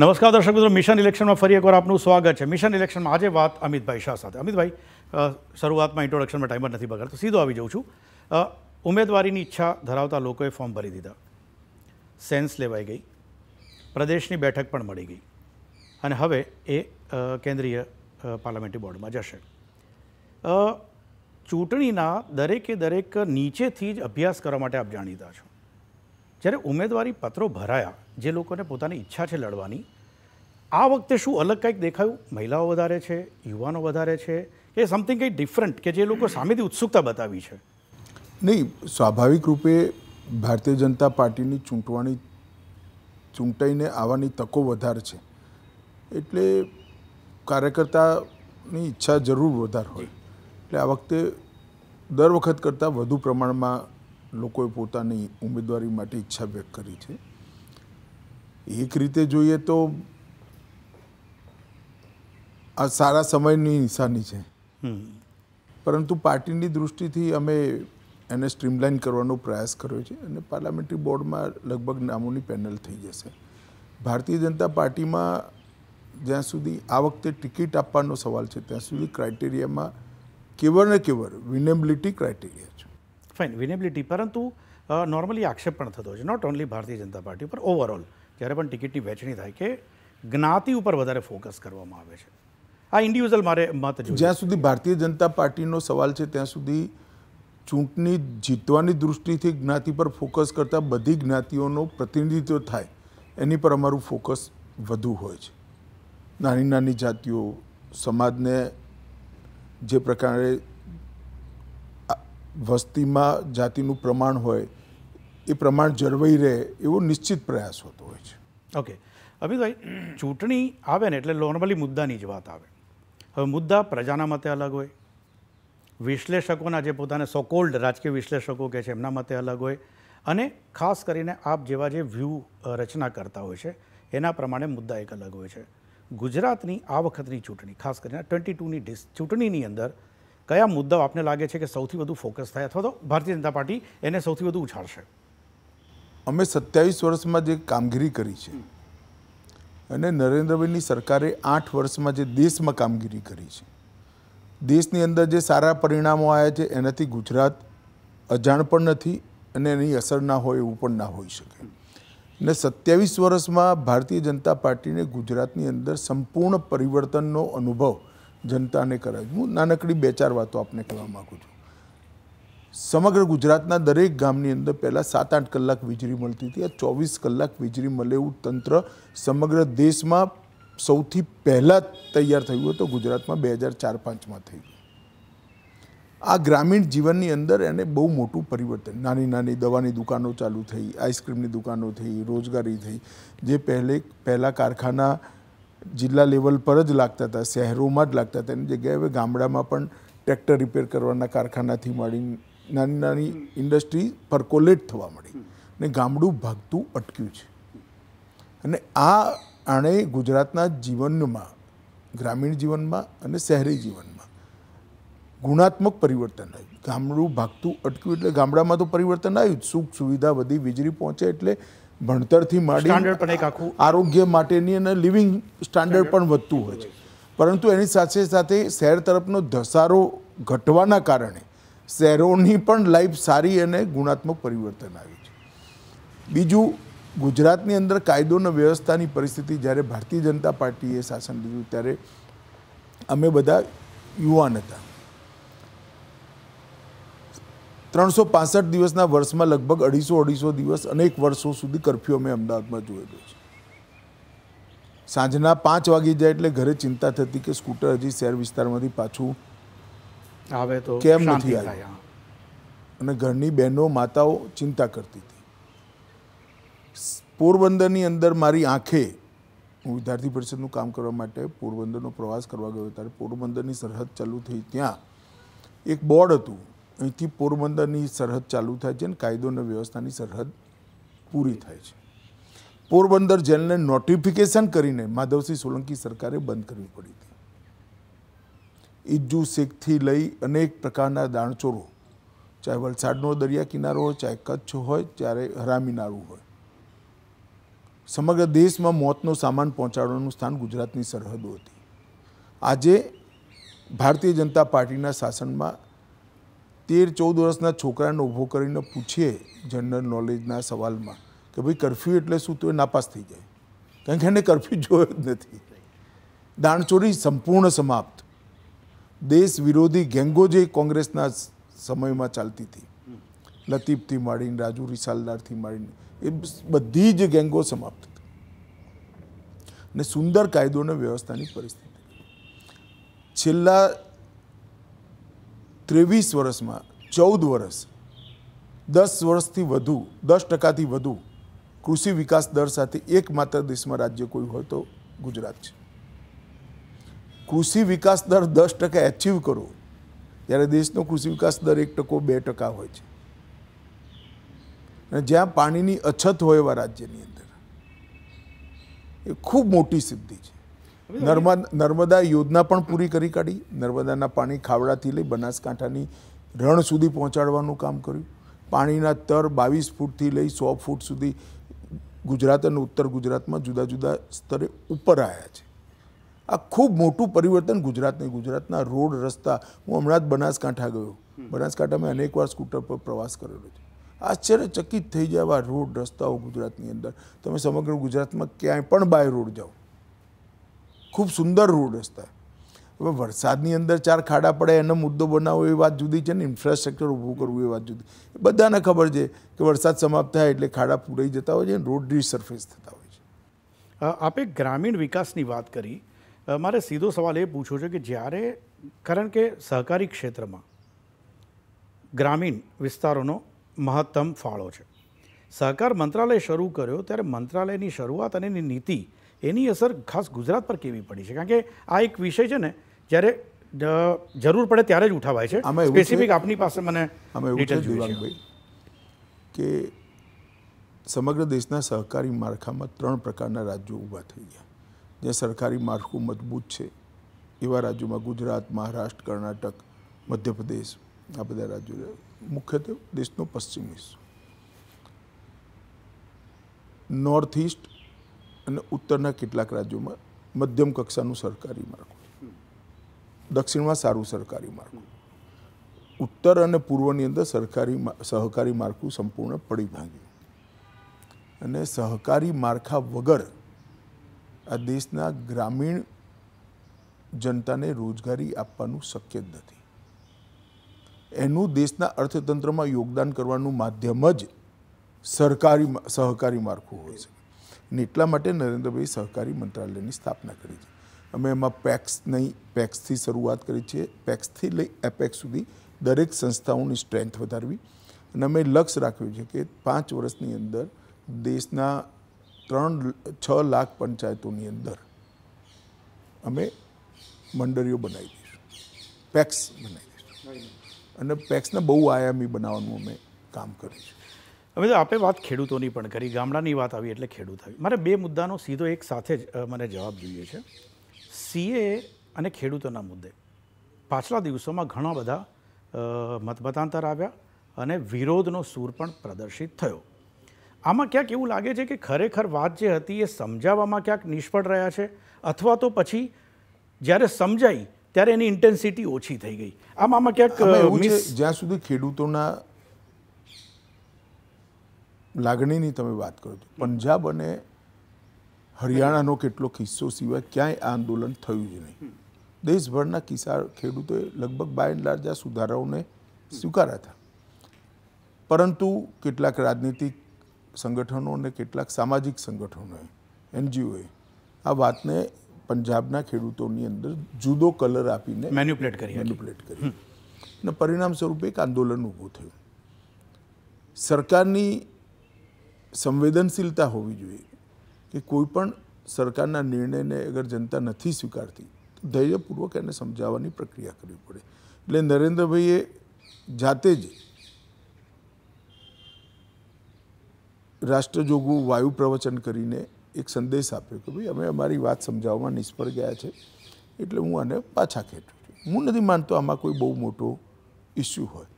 નમસ્કાર દર્શક મિત્રો મિશન ઇલેક્શનમાં ફરી એકવાર આપનું સ્વાગત છે મિશન ઇલેક્શનમાં આજે વાત અમિતભાઈ શાહ સાથે અમિતભાઈ શરૂઆતમાં ઇન્ટ્રોડક્શનમાં ટાઈમ જ નથી બગાડતો સીધો આવી જાઉં છું ઉમેદવારીની ઈચ્છા ધરાવતા લોકોએ ફોર્મ ભરી દીધા સેન્સ લેવાઈ ગઈ પ્રદેશની બેઠક પણ મળી ગઈ અને હવે એ કેન્દ્રીય પાર્લામેન્ટરી બોર્ડમાં જશે ચૂંટણીના દરેકે દરેક નીચેથી જ અભ્યાસ કરવા માટે આપ જાણીતા છો જ્યારે ઉમેદવારી પત્રો ભરાયા જે લોકોને પોતાની ઈચ્છા છે લડવાની આ વખતે શું અલગ કંઈક દેખાયું મહિલાઓ વધારે છે યુવાનો વધારે છે કે સમથિંગ કંઈક ડિફરન્ટ કે જે લોકો સામેથી ઉત્સુકતા બતાવી છે નહીં સ્વાભાવિક રૂપે ભારતીય જનતા પાર્ટીની ચૂંટવાની ચૂંટાઈને આવવાની તકો વધારે છે એટલે કાર્યકર્તાની ઈચ્છા જરૂર વધારે હોય એટલે આ વખતે દર વખત કરતાં વધુ પ્રમાણમાં લોકોએ પોતાની ઉમેદવારી માટે ઈચ્છા વ્યક્ત કરી છે એક રીતે જોઈએ તો આ સારા સમયની નિશાની છે પરંતુ પાર્ટીની દૃષ્ટિથી અમે એને સ્ટ્રીમલાઇન કરવાનો પ્રયાસ કર્યો છે અને પાર્લામેન્ટરી બોર્ડમાં લગભગ નામોની પેનલ થઈ જશે ભારતીય જનતા પાર્ટીમાં જ્યાં સુધી આ વખતે ટિકિટ આપવાનો સવાલ છે ત્યાં સુધી ક્રાઇટેરિયામાં કેવળ ને કેવળ વિનેબિલિટી ક્રાઇટેરિયા છે ફાઇન વિનેબિલિટી પરંતુ નોર્મલી આક્ષેપ પણ થતો છે નોટ ઓનલી ભારતીય જનતા પાર્ટી પર ઓવરઓલ ત્યારે પણ ટિકિટની વહેંચણી થાય કે જ્ઞાતિ ઉપર વધારે ફોકસ કરવામાં આવે છે આ ઇન્ડિવિઝ્યુઅલ મારે મત જ્યાં સુધી ભારતીય જનતા પાર્ટીનો સવાલ છે ત્યાં સુધી ચૂંટણી જીતવાની દૃષ્ટિથી જ્ઞાતિ પર ફોકસ કરતાં બધી જ્ઞાતિઓનો પ્રતિનિધિત્વ થાય એની પર અમારું ફોકસ વધુ હોય છે નાની નાની જાતિઓ સમાજને જે પ્રકારે વસ્તીમાં જાતિનું પ્રમાણ હોય એ પ્રમાણ જળવાઈ રહે એવો નિશ્ચિત પ્રયાસ હોતો હોય છે ઓકે અભિભાઈ ચૂંટણી આવે ને એટલે નોર્મલી મુદ્દાની જ વાત આવે હવે મુદ્દા પ્રજાના મતે અલગ હોય વિશ્લેષકોના જે પોતાને સોકોલ્ડ રાજકીય વિશ્લેષકો કહે છે એમના મતે અલગ હોય અને ખાસ કરીને આપ જેવા જે વ્યૂ રચના કરતા હોય છે એના પ્રમાણે મુદ્દા એક અલગ હોય છે ગુજરાતની આ વખતની ચૂંટણી ખાસ કરીને ટ્વેન્ટી ટુની ડિસ ચૂંટણીની અંદર કયા મુદ્દાઓ આપને લાગે છે કે સૌથી વધુ ફોકસ થાય અથવા તો ભારતીય જનતા પાર્ટી એને સૌથી વધુ ઉછાળશે અમે સત્યાવીસ વર્ષમાં જે કામગીરી કરી છે અને નરેન્દ્રભાઈની સરકારે આઠ વર્ષમાં જે દેશમાં કામગીરી કરી છે દેશની અંદર જે સારા પરિણામો આવ્યા છે એનાથી ગુજરાત અજાણ પણ નથી અને એની અસર ના હોય એવું પણ ના હોઈ શકે ને સત્યાવીસ વર્ષમાં ભારતીય જનતા પાર્ટીને ગુજરાતની અંદર સંપૂર્ણ પરિવર્તનનો અનુભવ જનતાને કરાવ્યો હું નાનકડી બે ચાર વાતો આપને કહેવા માગું છું સમગ્ર ગુજરાતના દરેક ગામની અંદર પહેલાં સાત આઠ કલાક વીજળી મળતી હતી આ ચોવીસ કલાક વીજળી મળે એવું તંત્ર સમગ્ર દેશમાં સૌથી પહેલાં તૈયાર થયું હતું ગુજરાતમાં બે હજાર ચાર પાંચમાં થયું આ ગ્રામીણ જીવનની અંદર એને બહુ મોટું પરિવર્તન નાની નાની દવાની દુકાનો ચાલુ થઈ આઈસ્ક્રીમની દુકાનો થઈ રોજગારી થઈ જે પહેલે પહેલાં કારખાના જિલ્લા લેવલ પર જ લાગતા હતા શહેરોમાં જ લાગતા હતા એની જગ્યાએ હવે ગામડામાં પણ ટ્રેક્ટર રિપેર કરવાના કારખાનાથી માંડીને નાની નાની ઇન્ડસ્ટ્રી પરકોલેટ થવા મળી ને ગામડું ભાગતું અટક્યું છે અને આ આણે ગુજરાતના જીવનમાં ગ્રામીણ જીવનમાં અને શહેરી જીવનમાં ગુણાત્મક પરિવર્તન આવ્યું ગામડું ભાગતું અટક્યું એટલે ગામડામાં તો પરિવર્તન આવ્યું જ સુખ સુવિધા વધી વીજળી પહોંચે એટલે ભણતરથી માંડી આરોગ્ય માટેની અને લિવિંગ સ્ટાન્ડર્ડ પણ વધતું હોય છે પરંતુ એની સાથે સાથે શહેર તરફનો ધસારો ઘટવાના કારણે શહેરોની પણ લાઈફ સારી અને ગુણાત્મક પરિવર્તન આવ્યું છે બીજું ગુજરાતની અંદર કાયદો અને વ્યવસ્થાની પરિસ્થિતિ જ્યારે ભારતીય જનતા પાર્ટીએ શાસન લીધું ત્યારે અમે બધા યુવાન હતા ત્રણસો પાસઠ દિવસના વર્ષમાં લગભગ અઢીસો અઢીસો દિવસ અનેક વર્ષો સુધી કરફ્યુ અમે અમદાવાદમાં જોયેલો છે સાંજના પાંચ વાગી જાય એટલે ઘરે ચિંતા થતી કે સ્કૂટર હજી શહેર વિસ્તારમાંથી પાછું હવે તો કેમ નથી આવી અને ઘરની બહેનો માતાઓ ચિંતા કરતી હતી પોરબંદરની અંદર મારી આંખે હું વિદ્યાર્થી પરિષદનું કામ કરવા માટે પોરબંદરનો પ્રવાસ કરવા ગયો ત્યારે પોરબંદરની સરહદ ચાલુ થઈ ત્યાં એક બોર્ડ હતું અહીંથી પોરબંદરની સરહદ ચાલુ થાય છે અને કાયદો અને વ્યવસ્થાની સરહદ પૂરી થાય છે પોરબંદર જેલને નોટિફિકેશન કરીને માધવસિંહ સોલંકી સરકારે બંધ કરવી પડી હતી ઇજ્જુ શેખથી લઈ અનેક પ્રકારના દાણચોરો ચાહે વલસાડનો દરિયા કિનારો હોય ચાહે કચ્છ હોય ચાહે હરામીનારું હોય સમગ્ર દેશમાં મોતનો સામાન પહોંચાડવાનું સ્થાન ગુજરાતની સરહદો હતી આજે ભારતીય જનતા પાર્ટીના શાસનમાં તેર ચૌદ વર્ષના છોકરાને ઊભો કરીને પૂછીએ જનરલ નોલેજના સવાલમાં કે ભાઈ કરફ્યુ એટલે શું તો એ નાપાસ થઈ જાય કારણ કે એને કરફ્યુ જોયો જ નથી દાણચોરી સંપૂર્ણ સમાપ્ત દેશ વિરોધી ગેંગો જે કોંગ્રેસના સમયમાં ચાલતી હતી લતીફથી માંડીને રાજુ રિસાલદારથી માંડીને એ બધી જ ગેંગો સમાપ્ત હતી ને સુંદર કાયદો અને વ્યવસ્થાની પરિસ્થિતિ છેલ્લા ત્રેવીસ વર્ષમાં ચૌદ વર્ષ દસ વર્ષથી વધુ દસ ટકાથી વધુ કૃષિ વિકાસ દર સાથે એકમાત્ર દેશમાં રાજ્ય કોઈ હોય તો ગુજરાત છે કૃષિ વિકાસ દર દસ ટકા એચીવ કરો ત્યારે દેશનો કૃષિ વિકાસ દર એક ટકો બે ટકા હોય છે અને જ્યાં પાણીની અછત હોય એવા રાજ્યની અંદર એ ખૂબ મોટી સિદ્ધિ છે નર્મદા નર્મદા યોજના પણ પૂરી કરી કાઢી નર્મદાના પાણી ખાવડાથી લઈ બનાસકાંઠાની રણ સુધી પહોંચાડવાનું કામ કર્યું પાણીના તર બાવીસ ફૂટથી લઈ સો ફૂટ સુધી ગુજરાત અને ઉત્તર ગુજરાતમાં જુદા જુદા સ્તરે ઉપર આવ્યા છે આ ખૂબ મોટું પરિવર્તન ગુજરાતને ગુજરાતના રોડ રસ્તા હું હમણાં જ બનાસકાંઠા ગયો બનાસકાંઠામાં અનેકવાર સ્કૂટર પર પ્રવાસ કરેલો છે આશ્ચર્યચકિત થઈ જાય એવા રોડ રસ્તાઓ ગુજરાતની અંદર તમે સમગ્ર ગુજરાતમાં ક્યાંય પણ બાય રોડ જાઓ ખૂબ સુંદર રોડ રસ્તા હવે વરસાદની અંદર ચાર ખાડા પડે એનો મુદ્દો બનાવવો એ વાત જુદી છે ને ઇન્ફ્રાસ્ટ્રક્ચર ઊભું કરવું એ વાત જુદી બધાને ખબર છે કે વરસાદ સમાપ્ત થાય એટલે ખાડા પૂરાઈ જતા હોય છે રોડ રી થતા હોય છે આપે ગ્રામીણ વિકાસની વાત કરી મારે સીધો સવાલ એ પૂછવો છે કે જ્યારે કારણ કે સહકારી ક્ષેત્રમાં ગ્રામીણ વિસ્તારોનો મહત્તમ ફાળો છે સહકાર મંત્રાલય શરૂ કર્યો ત્યારે મંત્રાલયની શરૂઆત અને એની નીતિ એની અસર ખાસ ગુજરાત પર કેવી પડી છે કારણ કે આ એક વિષય છે ને જ્યારે જરૂર પડે ત્યારે જ ઉઠાવાય છે સ્પેસિફિક આપની પાસે મને કે સમગ્ર દેશના સહકારી માળખામાં ત્રણ પ્રકારના રાજ્યો ઊભા થઈ ગયા જે સરકારી માળખું મજબૂત છે એવા રાજ્યોમાં ગુજરાત મહારાષ્ટ્ર કર્ણાટક મધ્યપ્રદેશ આ બધા રાજ્યો મુખ્યત્વે દેશનો પશ્ચિમ હિસ્સો નોર્થ ઇસ્ટ અને ઉત્તરના કેટલાક રાજ્યોમાં મધ્યમ કક્ષાનું સરકારી માળખું દક્ષિણમાં સારું સરકારી માળખું ઉત્તર અને પૂર્વની અંદર સરકારી સહકારી માળખું સંપૂર્ણ પડી ભાંગ્યું અને સહકારી માળખા વગર આ દેશના ગ્રામીણ જનતાને રોજગારી આપવાનું શક્ય જ નથી એનું દેશના અર્થતંત્રમાં યોગદાન કરવાનું માધ્યમ જ સરકારી સહકારી માળખું હોય છે અને એટલા માટે નરેન્દ્રભાઈ સહકારી મંત્રાલયની સ્થાપના કરી છે અમે એમાં પેક્સ નહીં પેક્સથી શરૂઆત કરી છે પેક્સથી લઈ એપેક્સ સુધી દરેક સંસ્થાઓની સ્ટ્રેન્થ વધારવી અને અમે લક્ષ્ય રાખ્યું છે કે પાંચ વર્ષની અંદર દેશના ત્રણ છ લાખ પંચાયતોની અંદર અમે મંડળીઓ બનાવી દઈશું પેક્સ બનાવી દઈશું અને પેક્સને બહુ આયામી બનાવવાનું અમે કામ કરીશું હવે તો આપે વાત ખેડૂતોની પણ કરી ગામડાની વાત આવી એટલે ખેડૂત આવી મારે બે મુદ્દાનો સીધો એક સાથે જ મને જવાબ જોઈએ છે સીએ અને ખેડૂતોના મુદ્દે પાછલા દિવસોમાં ઘણા બધા મતમતાંતર આવ્યા અને વિરોધનો સૂર પણ પ્રદર્શિત થયો આમાં ક્યાંક એવું લાગે છે કે ખરેખર વાત જે હતી એ સમજાવવામાં ક્યાંક નિષ્ફળ રહ્યા છે અથવા તો પછી જ્યારે સમજાઈ ત્યારે એની ઇન્ટેન્સિટી ઓછી થઈ ગઈ આમ આમાં ક્યાંક જ્યાં સુધી ખેડૂતોના લાગણીની તમે વાત કરો છો પંજાબ અને હરિયાણાનો કેટલો કિસ્સો સિવાય ક્યાંય આંદોલન થયું જ નહીં દેશભરના કિસાન ખેડૂતોએ લગભગ બાય એન્ડ લાર્જ આ સુધારાઓને સ્વીકાર્યા હતા પરંતુ કેટલાક રાજનીતિક સંગઠનો અને કેટલાક સામાજિક સંગઠનોએ એનજીઓએ આ વાતને પંજાબના ખેડૂતોની અંદર જુદો કલર આપીને મેન્યુપ્લેટ કરી મેન્યુપ્લેટ કરી અને પરિણામ સ્વરૂપે એક આંદોલન ઊભું થયું સરકારની સંવેદનશીલતા હોવી જોઈએ કે કોઈપણ સરકારના નિર્ણયને અગર જનતા નથી સ્વીકારતી તો ધૈર્યપૂર્વક એને સમજાવવાની પ્રક્રિયા કરવી પડે એટલે નરેન્દ્રભાઈએ જાતે જ રાષ્ટ્રજોગું વાયુ પ્રવચન કરીને એક સંદેશ આપ્યો કે ભાઈ અમે અમારી વાત સમજાવવામાં નિષ્ફળ ગયા છે એટલે હું આને પાછા ખેંચું છું હું નથી માનતો આમાં કોઈ બહુ મોટો ઇસ્યુ હોય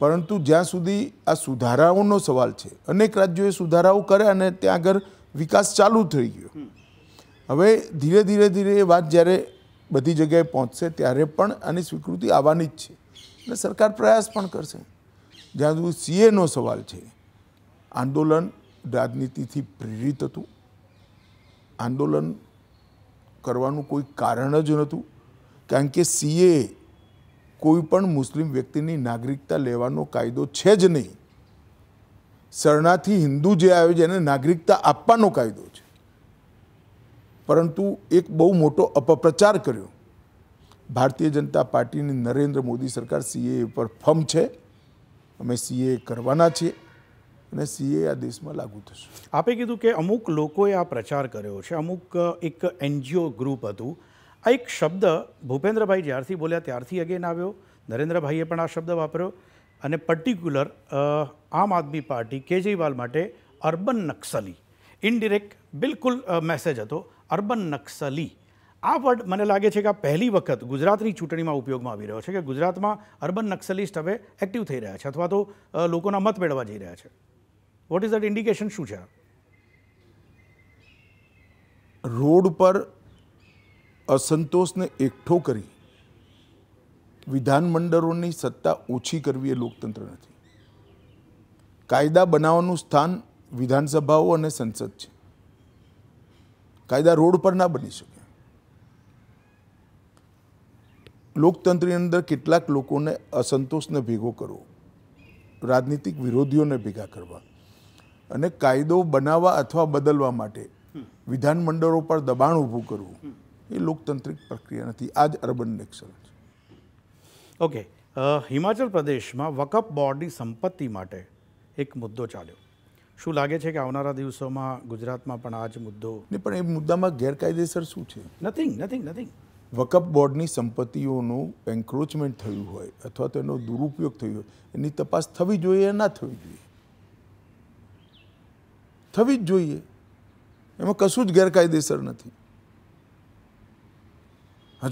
પરંતુ જ્યાં સુધી આ સુધારાઓનો સવાલ છે અનેક રાજ્યોએ સુધારાઓ કર્યા અને ત્યાં આગળ વિકાસ ચાલુ થઈ ગયો હવે ધીરે ધીરે ધીરે એ વાત જ્યારે બધી જગ્યાએ પહોંચશે ત્યારે પણ આની સ્વીકૃતિ આવવાની જ છે અને સરકાર પ્રયાસ પણ કરશે જ્યાં સુધી સીએનો સવાલ છે આંદોલન રાજનીતિથી પ્રેરિત હતું આંદોલન કરવાનું કોઈ કારણ જ નહોતું કારણ કે સીએ કોઈ પણ મુસ્લિમ વ્યક્તિની નાગરિકતા લેવાનો કાયદો છે જ નહીં શરણાથી હિન્દુ જે આવ્યો છે એને નાગરિકતા આપવાનો કાયદો છે પરંતુ એક બહુ મોટો અપપ્રચાર કર્યો ભારતીય જનતા પાર્ટીની નરેન્દ્ર મોદી સરકાર સીએ પર ફમ છે અમે સીએ કરવાના છીએ અને સીએ આ દેશમાં લાગુ થશે આપે કીધું કે અમુક લોકોએ આ પ્રચાર કર્યો છે અમુક એક એનજીઓ ગ્રુપ હતું આ એક શબ્દ ભૂપેન્દ્રભાઈ જ્યારથી બોલ્યા ત્યારથી અગેન આવ્યો નરેન્દ્રભાઈએ પણ આ શબ્દ વાપર્યો અને પર્ટિક્યુલર આમ આદમી પાર્ટી કેજરીવાલ માટે અર્બન નક્સલી ઇનડિરેક્ટ બિલકુલ મેસેજ હતો અર્બન નક્સલી આ વર્ડ મને લાગે છે કે આ પહેલી વખત ગુજરાતની ચૂંટણીમાં ઉપયોગમાં આવી રહ્યો છે કે ગુજરાતમાં અર્બન નક્સલિસ્ટ હવે એક્ટિવ થઈ રહ્યા છે અથવા તો લોકોના મત મેળવવા જઈ રહ્યા છે વોટ ઇઝ દેટ ઇન્ડિકેશન શું છે રોડ પર અસંતોષને એકઠો કરી વિધાનમંડળોની સત્તા ઓછી કરવી એ લોકતંત્ર નથી કાયદા બનાવવાનું સ્થાન વિધાનસભાઓ અને સંસદ છે કાયદા રોડ પર ના બની શકે લોકતંત્રની અંદર કેટલાક લોકોને અસંતોષને ભેગો કરવો રાજનીતિક વિરોધીઓને ભેગા કરવા અને કાયદો બનાવવા અથવા બદલવા માટે વિધાનમંડળો પર દબાણ ઊભું કરવું એ લોકતાંત્રિક પ્રક્રિયા નથી આ જ અર્બન એક્સલન્સ ઓકે હિમાચલ પ્રદેશમાં વકફ બોર્ડની સંપત્તિ માટે એક મુદ્દો ચાલ્યો શું લાગે છે કે આવનારા દિવસોમાં ગુજરાતમાં પણ આ જ મુદ્દો નહીં પણ એ મુદ્દામાં ગેરકાયદેસર શું છે નથિંગ નથિંગ નથિંગ વકફ બોર્ડની સંપત્તિઓનું એન્ક્રોચમેન્ટ થયું હોય અથવા તો એનો દુરુપયોગ થયો હોય એની તપાસ થવી જોઈએ ના થવી જોઈએ થવી જ જોઈએ એમાં કશું જ ગેરકાયદેસર નથી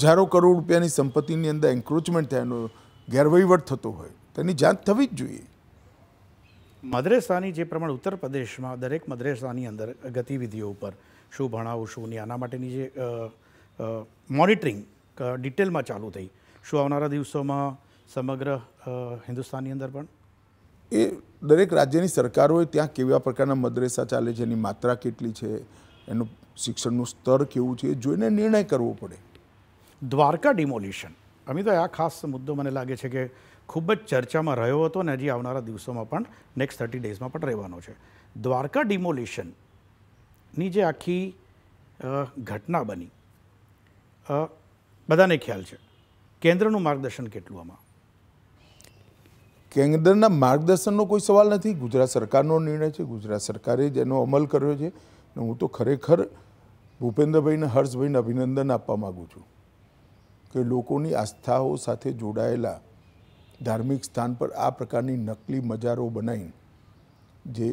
હજારો કરોડ રૂપિયાની સંપત્તિની અંદર એન્ક્રોચમેન્ટ થાય એનો ગેરવહીવટ થતો હોય તેની જાંચ થવી જ જોઈએ મદ્રેસાની જે પ્રમાણે ઉત્તર પ્રદેશમાં દરેક મદ્રેસાની અંદર ગતિવિધિઓ ઉપર શું ભણાવું શું નહીં આના માટેની જે મોનિટરિંગ ડિટેલમાં ચાલુ થઈ શું આવનારા દિવસોમાં સમગ્ર હિન્દુસ્તાનની અંદર પણ એ દરેક રાજ્યની સરકારોએ ત્યાં કેવા પ્રકારના મદ્રેસા ચાલે છે એની માત્રા કેટલી છે એનું શિક્ષણનું સ્તર કેવું છે એ જોઈને નિર્ણય કરવો પડે દ્વારકા ડિમોલિશન અમિત આ ખાસ મુદ્દો મને લાગે છે કે ખૂબ જ ચર્ચામાં રહ્યો હતો અને હજી આવનારા દિવસોમાં પણ નેક્સ્ટ થર્ટી ડેઝમાં પણ રહેવાનો છે દ્વારકા ડિમોલિશનની જે આખી ઘટના બની બધાને ખ્યાલ છે કેન્દ્રનું માર્ગદર્શન કેટલું આમાં કેન્દ્રના માર્ગદર્શનનો કોઈ સવાલ નથી ગુજરાત સરકારનો નિર્ણય છે ગુજરાત સરકારે જ એનો અમલ કર્યો છે અને હું તો ખરેખર ભૂપેન્દ્રભાઈને હર્ષભાઈને અભિનંદન આપવા માગું છું કે લોકોની આસ્થાઓ સાથે જોડાયેલા ધાર્મિક સ્થાન પર આ પ્રકારની નકલી મજારો બનાવીને જે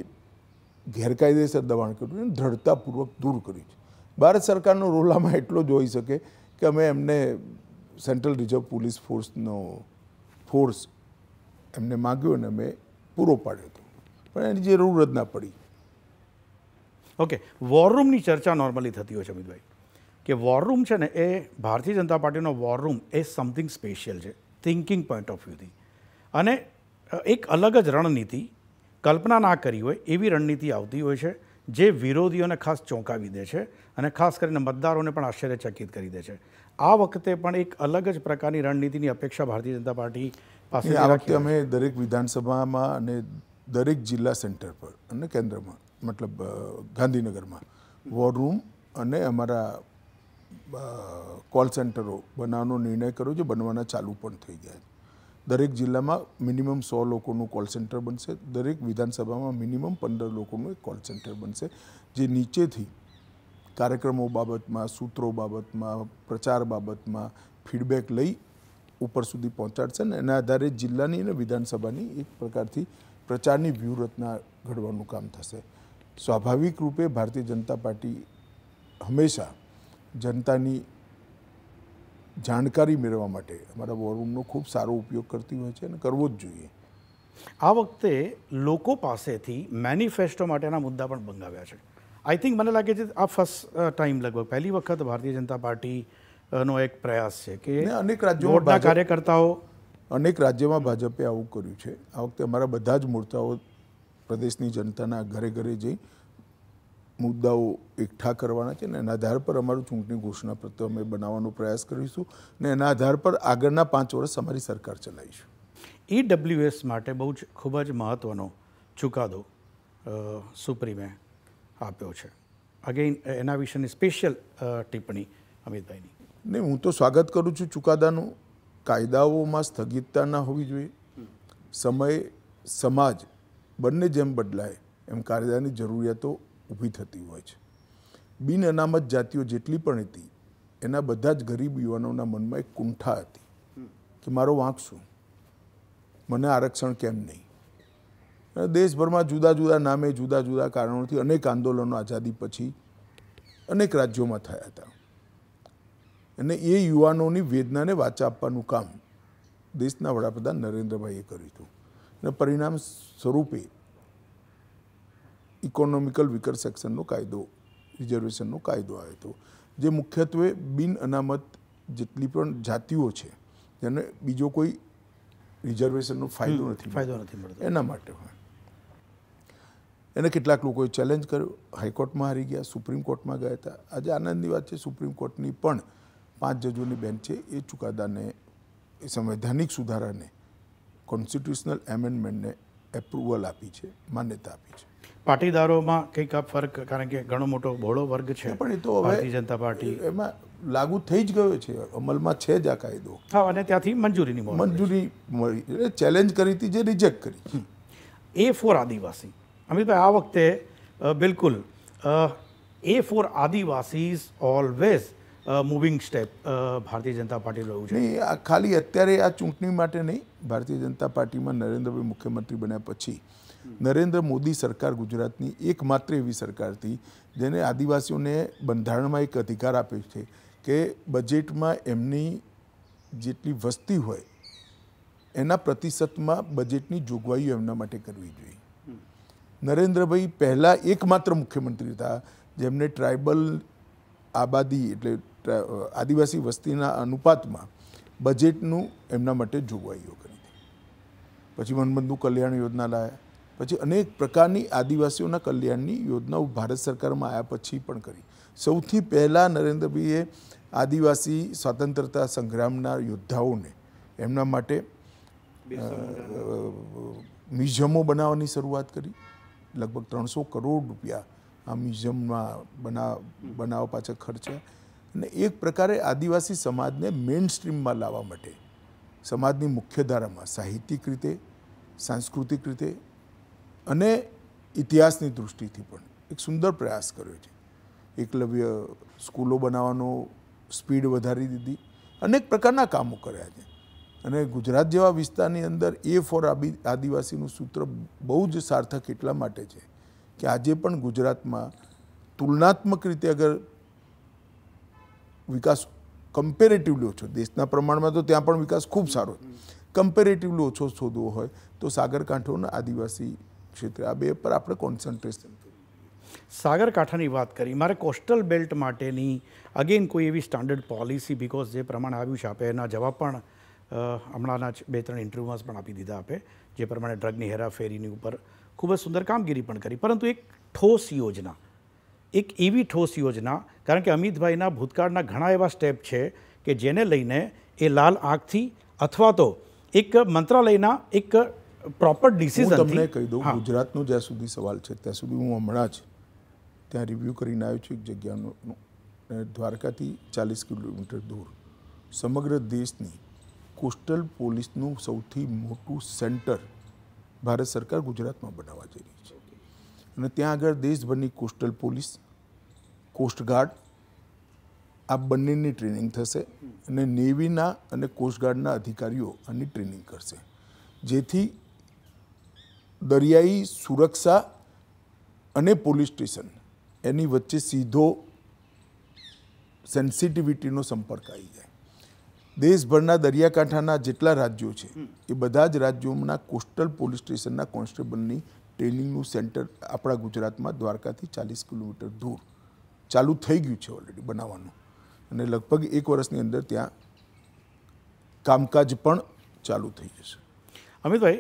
ગેરકાયદેસર દબાણ કર્યું અને દ્રઢતાપૂર્વક દૂર કર્યું છે ભારત સરકારનો રોલામાં એટલો જ હોઈ શકે કે અમે એમને સેન્ટ્રલ રિઝર્વ પોલીસ ફોર્સનો ફોર્સ એમને માગ્યો અને મેં પૂરો પાડ્યો હતો પણ એની જરૂર જ ના પડી ઓકે વોરરૂમની ચર્ચા નોર્મલી થતી હોય છે અમિતભાઈ કે વોરરૂમ છે ને એ ભારતીય જનતા પાર્ટીનો વોરરૂમ એ સમથિંગ સ્પેશિયલ છે થિંકિંગ પોઈન્ટ ઓફ વ્યૂથી અને એક અલગ જ રણનીતિ કલ્પના ના કરી હોય એવી રણનીતિ આવતી હોય છે જે વિરોધીઓને ખાસ ચોંકાવી દે છે અને ખાસ કરીને મતદારોને પણ આશ્ચર્યચકિત કરી દે છે આ વખતે પણ એક અલગ જ પ્રકારની રણનીતિની અપેક્ષા ભારતીય જનતા પાર્ટી પાસે આ વખતે અમે દરેક વિધાનસભામાં અને દરેક જિલ્લા સેન્ટર પર અને કેન્દ્રમાં મતલબ ગાંધીનગરમાં વોર રૂમ અને અમારા કોલ સેન્ટરો બનાવવાનો નિર્ણય કર્યો છે બનવાના ચાલુ પણ થઈ ગયા છે દરેક જિલ્લામાં મિનિમમ સો લોકોનું કોલ સેન્ટર બનશે દરેક વિધાનસભામાં મિનિમમ પંદર લોકોનું એક કોલ સેન્ટર બનશે જે નીચેથી કાર્યક્રમો બાબતમાં સૂત્રો બાબતમાં પ્રચાર બાબતમાં ફીડબેક લઈ ઉપર સુધી પહોંચાડશે ને એના આધારે જિલ્લાની અને વિધાનસભાની એક પ્રકારથી પ્રચારની વ્યૂહરચના ઘડવાનું કામ થશે સ્વાભાવિક રૂપે ભારતીય જનતા પાર્ટી હંમેશા જનતાની જાણકારી મેળવવા માટે અમારા વોરરૂમનો ખૂબ સારો ઉપયોગ કરતી હોય છે અને કરવો જ જોઈએ આ વખતે લોકો પાસેથી મેનિફેસ્ટો માટેના મુદ્દા પણ બંગાવ્યા છે આઈ થિંક મને લાગે છે આ ફર્સ્ટ ટાઈમ લગભગ પહેલી વખત ભારતીય જનતા પાર્ટી નો એક પ્રયાસ છે કે અનેક રાજ્યોના કાર્યકર્તાઓ અનેક રાજ્યમાં ભાજપે આવું કર્યું છે આ વખતે અમારા બધા જ મૂર્તાઓ પ્રદેશની જનતાના ઘરે ઘરે જઈ મુદ્દાઓ એકઠા કરવાના છે અને એના આધાર પર અમારું ચૂંટણી ઘોષણા ઘોષણાપત્ર અમે બનાવવાનો પ્રયાસ કરીશું અને એના આધાર પર આગળના પાંચ વર્ષ અમારી સરકાર ચલાવીશું ઈડબ્લ્યુએસ માટે બહુ જ ખૂબ જ મહત્ત્વનો ચુકાદો સુપ્રીમે આપ્યો છે અગેઇન એના વિશેની સ્પેશિયલ ટિપ્પણી અમિતભાઈની નહીં હું તો સ્વાગત કરું છું ચુકાદાનું કાયદાઓમાં સ્થગિતતા ના હોવી જોઈએ સમય સમાજ બંને જેમ બદલાય એમ કાયદાની જરૂરિયાતો ઊભી થતી હોય છે બિન અનામત જાતિઓ જેટલી પણ હતી એના બધા જ ગરીબ યુવાનોના મનમાં એક કુંઠા હતી કે મારો વાંક શું મને આરક્ષણ કેમ નહીં દેશભરમાં જુદા જુદા નામે જુદા જુદા કારણોથી અનેક આંદોલનો આઝાદી પછી અનેક રાજ્યોમાં થયા હતા અને એ યુવાનોની વેદનાને વાંચા આપવાનું કામ દેશના વડાપ્રધાન નરેન્દ્રભાઈએ કર્યું હતું અને પરિણામ સ્વરૂપે ઇકોનોમિકલ વિકર સેક્શનનો કાયદો રિઝર્વેશનનો કાયદો આવ્યો હતો જે મુખ્યત્વે બિન અનામત જેટલી પણ જાતિઓ છે જેને બીજો કોઈ રિઝર્વેશનનો ફાયદો નથી ફાયદો નથી મળતો એના માટે હોય એને કેટલાક લોકોએ ચેલેન્જ કર્યો હાઈકોર્ટમાં હારી ગયા સુપ્રીમ કોર્ટમાં ગયા હતા આજે આનંદની વાત છે સુપ્રીમ કોર્ટની પણ પાંચ જજોની બેન્ચ છે એ ચુકાદાને સંવૈધાનિક સુધારાને કોન્સ્ટિટ્યુશનલ એમેન્ડમેન્ટને એપ્રુવલ આપી છે માન્યતા આપી છે પાટીદારોમાં કંઈક આ ફરક કારણ કે ઘણો મોટો બહોળો વર્ગ છે પણ એ તો હવે જનતા પાર્ટી એમાં લાગુ થઈ જ ગયો છે અમલમાં છે જ આ કાયદો હા અને ત્યાંથી મંજૂરીની મંજૂરી મળી ચેલેન્જ કરી હતી જે રિજેક્ટ કરી એ ફોર આદિવાસી અમિતભાઈ આ વખતે બિલકુલ એ for Adivasis always moving step Bharatiya Janata party રહ્યું છે નહીં આ ખાલી અત્યારે આ ચૂંટણી માટે નહીં ભારતીય જનતા પાર્ટીમાં નરેન્દ્રભાઈ મુખ્યમંત્રી બન્યા પછી નરેન્દ્ર મોદી સરકાર ગુજરાતની એકમાત્ર એવી સરકાર હતી જેને આદિવાસીઓને બંધારણમાં એક અધિકાર આપ્યો છે કે બજેટમાં એમની જેટલી વસ્તી હોય એના પ્રતિશતમાં બજેટની જોગવાઈઓ એમના માટે કરવી જોઈએ નરેન્દ્રભાઈ પહેલાં એકમાત્ર મુખ્યમંત્રી હતા જેમને ટ્રાઇબલ આબાદી એટલે આદિવાસી વસ્તીના અનુપાતમાં બજેટનું એમના માટે જોગવાઈઓ કરી હતી પછી મનબંધુ કલ્યાણ યોજના લાયા પછી અનેક પ્રકારની આદિવાસીઓના કલ્યાણની યોજનાઓ ભારત સરકારમાં આવ્યા પછી પણ કરી સૌથી પહેલાં નરેન્દ્રભાઈએ આદિવાસી સ્વતંત્રતા સંગ્રામના યોદ્ધાઓને એમના માટે મ્યુઝિયમો બનાવવાની શરૂઆત કરી લગભગ ત્રણસો કરોડ રૂપિયા આ મ્યુઝિયમમાં બનાવ બનાવવા પાછળ ખર્ચ્યા અને એક પ્રકારે આદિવાસી સમાજને મેઇન સ્ટ્રીમમાં લાવવા માટે સમાજની મુખ્યધારામાં સાહિત્યિક રીતે સાંસ્કૃતિક રીતે અને ઇતિહાસની દૃષ્ટિથી પણ એક સુંદર પ્રયાસ કર્યો છે એકલવ્ય સ્કૂલો બનાવવાનો સ્પીડ વધારી દીધી અનેક પ્રકારના કામો કર્યા છે અને ગુજરાત જેવા વિસ્તારની અંદર એ ફોર આદિવાસીનું સૂત્ર બહુ જ સાર્થક એટલા માટે છે કે આજે પણ ગુજરાતમાં તુલનાત્મક રીતે અગર વિકાસ કમ્પેરેટિવલી ઓછો દેશના પ્રમાણમાં તો ત્યાં પણ વિકાસ ખૂબ સારો કમ્પેરેટિવલી ઓછો શોધવો હોય તો સાગરકાંઠોના આદિવાસી ક્ષેત્રે આ બે પર આપણે કોન્સન્ટ્રેશન સાગરકાંઠાની વાત કરી મારે કોસ્ટલ બેલ્ટ માટેની અગેન કોઈ એવી સ્ટાન્ડર્ડ પોલિસી બિકોઝ જે પ્રમાણે આવ્યું છે આપે એના જવાબ પણ હમણાંના જ બે ત્રણ ઇન્ટરવ્યુમાં પણ આપી દીધા આપે જે પ્રમાણે ડ્રગની હેરાફેરીની ઉપર ખૂબ જ સુંદર કામગીરી પણ કરી પરંતુ એક ઠોસ યોજના એક એવી ઠોસ યોજના કારણ કે અમિતભાઈના ભૂતકાળના ઘણા એવા સ્ટેપ છે કે જેને લઈને એ લાલ આંખથી અથવા તો એક મંત્રાલયના એક પ્રોપર ડિસિઝન તમને કહી દઉં ગુજરાતનો જ્યાં સુધી સવાલ છે ત્યાં સુધી હું હમણાં જ ત્યાં રિવ્યૂ કરીને આવ્યો છું એક જગ્યાનું દ્વારકાથી ચાલીસ કિલોમીટર દૂર સમગ્ર દેશની કોસ્ટલ પોલીસનું સૌથી મોટું સેન્ટર ભારત સરકાર ગુજરાતમાં બનાવવા જઈ રહી છે અને ત્યાં આગળ દેશભરની કોસ્ટલ પોલીસ કોસ્ટગાર્ડ આ બંનેની ટ્રેનિંગ થશે અને નેવીના અને કોસ્ટગાર્ડના અધિકારીઓ આની ટ્રેનિંગ કરશે જેથી દરિયાઈ સુરક્ષા અને પોલીસ સ્ટેશન એની વચ્ચે સીધો સેન્સિટિવિટીનો સંપર્ક આવી જાય દેશભરના દરિયાકાંઠાના જેટલા રાજ્યો છે એ બધા જ રાજ્યોના કોસ્ટલ પોલીસ સ્ટેશનના કોન્સ્ટેબલની ટ્રેનિંગનું સેન્ટર આપણા ગુજરાતમાં દ્વારકાથી ચાલીસ કિલોમીટર દૂર ચાલુ થઈ ગયું છે ઓલરેડી બનાવવાનું અને લગભગ એક વર્ષની અંદર ત્યાં કામકાજ પણ ચાલુ થઈ જશે અમિતભાઈ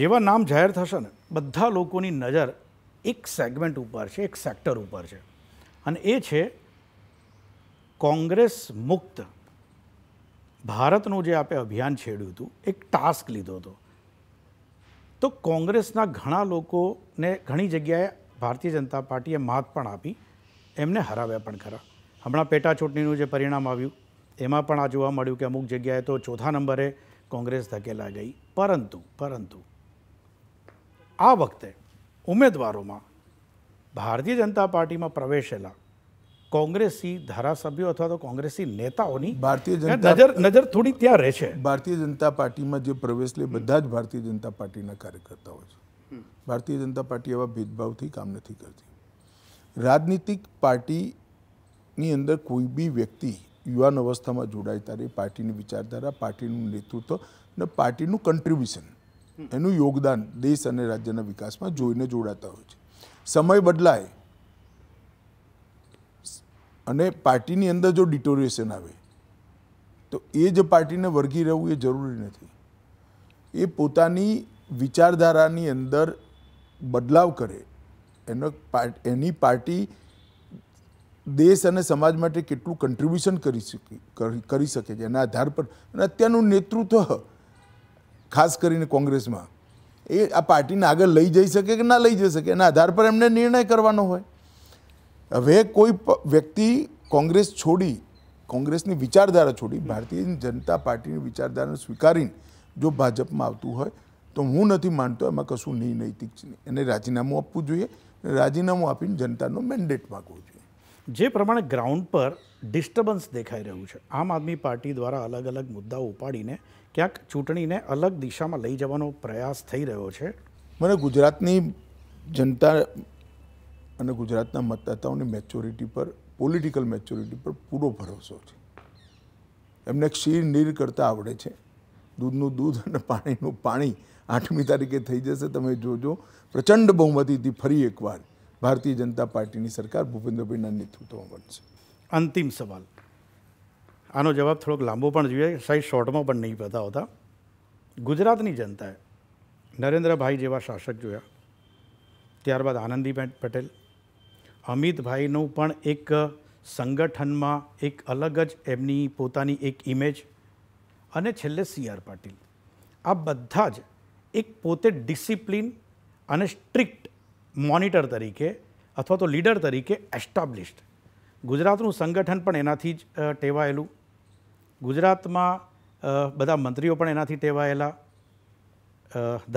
જેવા નામ જાહેર થશે ને બધા લોકોની નજર એક સેગમેન્ટ ઉપર છે એક સેક્ટર ઉપર છે અને એ છે કોંગ્રેસ મુક્ત ભારતનું જે આપણે અભિયાન છેડ્યું હતું એક ટાસ્ક લીધો હતો તો કોંગ્રેસના ઘણા લોકોને ઘણી જગ્યાએ ભારતીય જનતા પાર્ટીએ માત પણ આપી એમને હરાવ્યા પણ ખરા હમણાં પેટાચૂંટણીનું જે પરિણામ આવ્યું એમાં પણ આ જોવા મળ્યું કે અમુક જગ્યાએ તો ચોથા નંબરે કોંગ્રેસ ધકેલા ગઈ પરંતુ પરંતુ આ વખતે ઉમેદવારોમાં ભારતીય જનતા પાર્ટીમાં પ્રવેશેલા કોંગ્રેસી ધારાસભ્યો અથવા તો કોંગ્રેસી નેતાઓની ભારતીય જનતા નજર નજર થોડી ત્યાં રહે છે ભારતીય જનતા પાર્ટીમાં જે પ્રવેશ લે બધા જ ભારતીય જનતા પાર્ટીના કાર્યકર્તાઓ છે ભારતીય જનતા પાર્ટી આવા ભેદભાવથી કામ નથી કરતી રાજનીતિક પાર્ટીની અંદર કોઈ બી વ્યક્તિ યુવાન અવસ્થામાં જોડાય ત્યારે પાર્ટીની વિચારધારા પાર્ટીનું નેતૃત્વ અને પાર્ટીનું કન્ટ્રીબ્યુશન એનું યોગદાન દેશ અને રાજ્યના વિકાસમાં જોઈને જોડાતા હોય છે સમય બદલાય અને પાર્ટીની અંદર જો ડિટોરિએશન આવે તો એ જ પાર્ટીને વર્ગી રહેવું એ જરૂરી નથી એ પોતાની વિચારધારાની અંદર બદલાવ કરે એનો એની પાર્ટી દેશ અને સમાજ માટે કેટલું કન્ટ્રીબ્યુશન કરી શકી કરી શકે છે એના આધાર પર અને અત્યારનું નેતૃત્વ ખાસ કરીને કોંગ્રેસમાં એ આ પાર્ટીને આગળ લઈ જઈ શકે કે ના લઈ જઈ શકે એના આધાર પર એમને નિર્ણય કરવાનો હોય હવે કોઈ વ્યક્તિ કોંગ્રેસ છોડી કોંગ્રેસની વિચારધારા છોડી ભારતીય જનતા પાર્ટીની વિચારધારાને સ્વીકારીને જો ભાજપમાં આવતું હોય તો હું નથી માનતો એમાં કશું નહીં નૈતિક છે એને રાજીનામું આપવું જોઈએ રાજીનામું આપીને જનતાનો મેન્ડેટ માગવો જોઈએ જે પ્રમાણે ગ્રાઉન્ડ પર ડિસ્ટર્બન્સ દેખાઈ રહ્યું છે આમ આદમી પાર્ટી દ્વારા અલગ અલગ મુદ્દાઓ ઉપાડીને ક્યાંક ચૂંટણીને અલગ દિશામાં લઈ જવાનો પ્રયાસ થઈ રહ્યો છે મને ગુજરાતની જનતા અને ગુજરાતના મતદાતાઓની મેચ્યોરિટી પર પોલિટિકલ મેચ્યોરિટી પર પૂરો ભરોસો છે એમને ક્ષીર નીર કરતાં આવડે છે દૂધનું દૂધ અને પાણીનું પાણી આઠમી તારીખે થઈ જશે તમે જોજો પ્રચંડ બહુમતીથી ફરી એકવાર ભારતીય જનતા પાર્ટીની સરકાર ભૂપેન્દ્રભાઈના નેતૃત્વમાં બનશે અંતિમ સવાલ આનો જવાબ થોડોક લાંબો પણ જોઈએ સાહેબ શોર્ટમાં પણ નહીં બતાવતા ગુજરાતની જનતાએ નરેન્દ્રભાઈ જેવા શાસક જોયા ત્યારબાદ આનંદીબેન પટેલ અમિતભાઈનું પણ એક સંગઠનમાં એક અલગ જ એમની પોતાની એક ઇમેજ અને છેલ્લે સી આર પાટીલ આ બધા જ એક પોતે ડિસિપ્લિન અને સ્ટ્રિક્ટ મોનિટર તરીકે અથવા તો લીડર તરીકે એસ્ટાબ્લિશ્ડ ગુજરાતનું સંગઠન પણ એનાથી જ ટેવાયેલું ગુજરાતમાં બધા મંત્રીઓ પણ એનાથી ટેવાયેલા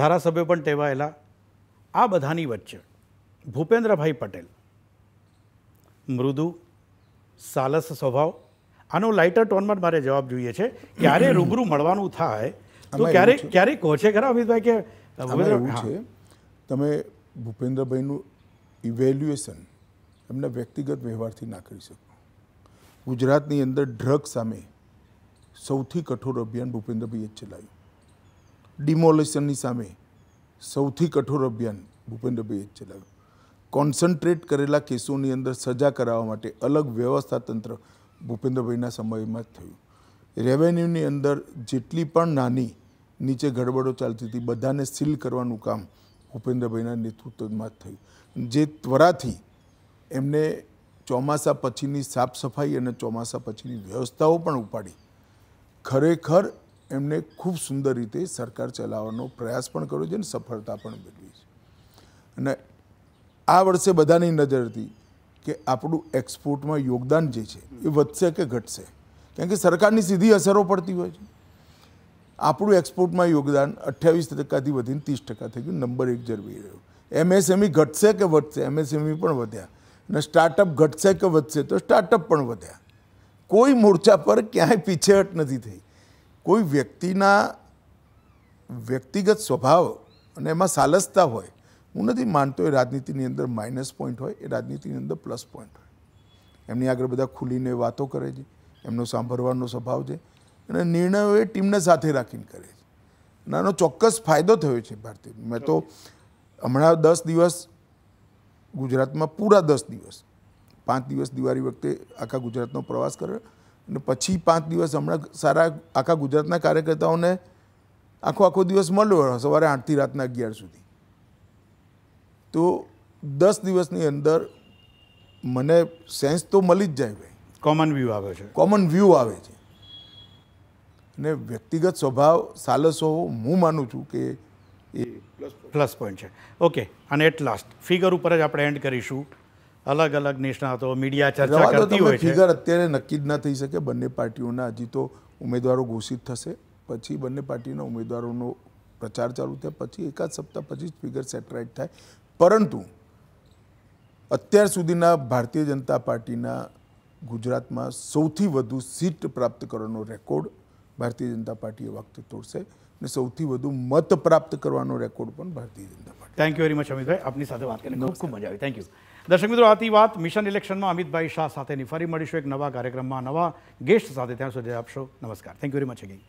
ધારાસભ્યો પણ ટેવાયેલા આ બધાની વચ્ચે ભૂપેન્દ્રભાઈ પટેલ મૃદુ સાલસ સ્વભાવ આનો લાઇટર ટોનમાં મારે જવાબ જોઈએ છે ક્યારે રૂબરૂ મળવાનું થાય તો ક્યારે ક્યારે કહો છે ખરા અમિતભાઈ કે છે તમે ભૂપેન્દ્રભાઈનું ઇવેલ્યુએશન એમના વ્યક્તિગત વ્યવહારથી ના કરી શકો ગુજરાતની અંદર ડ્રગ સામે સૌથી કઠોર અભિયાન ભૂપેન્દ્રભાઈએ જ ચલાવ્યું ડિમોલેશનની સામે સૌથી કઠોર અભિયાન ભૂપેન્દ્રભાઈએ જ ચલાવ્યું કોન્સન્ટ્રેટ કરેલા કેસોની અંદર સજા કરાવવા માટે અલગ વ્યવસ્થા તંત્ર ભૂપેન્દ્રભાઈના સમયમાં જ થયું રેવન્યુની અંદર જેટલી પણ નાની નીચે ગડબડો ચાલતી હતી બધાને સીલ કરવાનું કામ ભૂપેન્દ્રભાઈના નેતૃત્વમાં જ થયું જે ત્વરાથી એમને ચોમાસા પછીની સાફ સફાઈ અને ચોમાસા પછીની વ્યવસ્થાઓ પણ ઉપાડી ખરેખર એમને ખૂબ સુંદર રીતે સરકાર ચલાવવાનો પ્રયાસ પણ કર્યો છે અને સફળતા પણ મેળવી છે અને આ વર્ષે બધાની નજર હતી કે આપણું એક્સપોર્ટમાં યોગદાન જે છે એ વધશે કે ઘટશે કેમ કે સરકારની સીધી અસરો પડતી હોય છે આપણું એક્સપોર્ટમાં યોગદાન અઠ્યાવીસ ટકાથી વધીને ત્રીસ ટકા થઈ ગયું નંબર એક જરૂરી રહ્યો એમએસએમઈ ઘટશે કે વધશે એમએસએમઈ પણ વધ્યા અને સ્ટાર્ટઅપ ઘટશે કે વધશે તો સ્ટાર્ટઅપ પણ વધ્યા કોઈ મોરચા પર ક્યાંય પીછેહટ નથી થઈ કોઈ વ્યક્તિના વ્યક્તિગત સ્વભાવ અને એમાં સાલસતા હોય હું નથી માનતો એ રાજનીતિની અંદર માઇનસ પોઈન્ટ હોય એ રાજનીતિની અંદર પ્લસ પોઈન્ટ હોય એમની આગળ બધા ખુલીને વાતો કરે છે એમનો સાંભળવાનો સ્વભાવ છે અને નિર્ણયો એ ટીમને સાથે રાખીને કરે છે નાનો ચોક્કસ ફાયદો થયો છે ભારતીય મેં તો હમણાં દસ દિવસ ગુજરાતમાં પૂરા દસ દિવસ પાંચ દિવસ દિવાળી વખતે આખા ગુજરાતનો પ્રવાસ કર્યો અને પછી પાંચ દિવસ હમણાં સારા આખા ગુજરાતના કાર્યકર્તાઓને આખો આખો દિવસ મળ્યો સવારે આઠથી રાતના અગિયાર સુધી તો દસ દિવસની અંદર મને સેન્સ તો મળી જ જાય ભાઈ કોમન વ્યૂ આવે છે કોમન વ્યૂ આવે છે અને વ્યક્તિગત સ્વભાવ સાલસો હું માનું છું કે એ પ્લસ પોઈન્ટ છે ઓકે અને એટ લાસ્ટ ફિગર ઉપર જ આપણે એન્ડ કરીશું અલગ અલગ નિષ્ણાતો મીડિયા ચર્ચા કરતી હોય ફિગર અત્યારે નક્કી જ ના થઈ શકે બંને પાર્ટીઓના હજી તો ઉમેદવારો ઘોષિત થશે પછી બંને પાર્ટીના ઉમેદવારોનો પ્રચાર ચાલુ થાય પછી એકાદ સપ્તાહ પછી જ ફિગર સેટરાઇટ થાય પરંતુ અત્યાર સુધીના ભારતીય જનતા પાર્ટીના ગુજરાતમાં સૌથી વધુ સીટ પ્રાપ્ત કરવાનો રેકોર્ડ ભારતીય જનતા પાર્ટીએ એ વખતે તોડશે અને સૌથી વધુ મત પ્રાપ્ત કરવાનો રેકોર્ડ પણ Bharatiya Janata Party thank you very much Amitbhai આપની સાથે વાત કરીને ખૂબ ખૂબ મજા આવી થેન્ક યુ દર્શક મિત્રો આથી વાત મિશન ઇલેક્શનમાં અમિતભાઈ શાહ સાથેની ફરી મળીશું એક નવા કાર્યક્રમમાં નવા ગેસ્ટ સાથે ત્યાં સુધી આપશો નમસ્કાર thank you very much again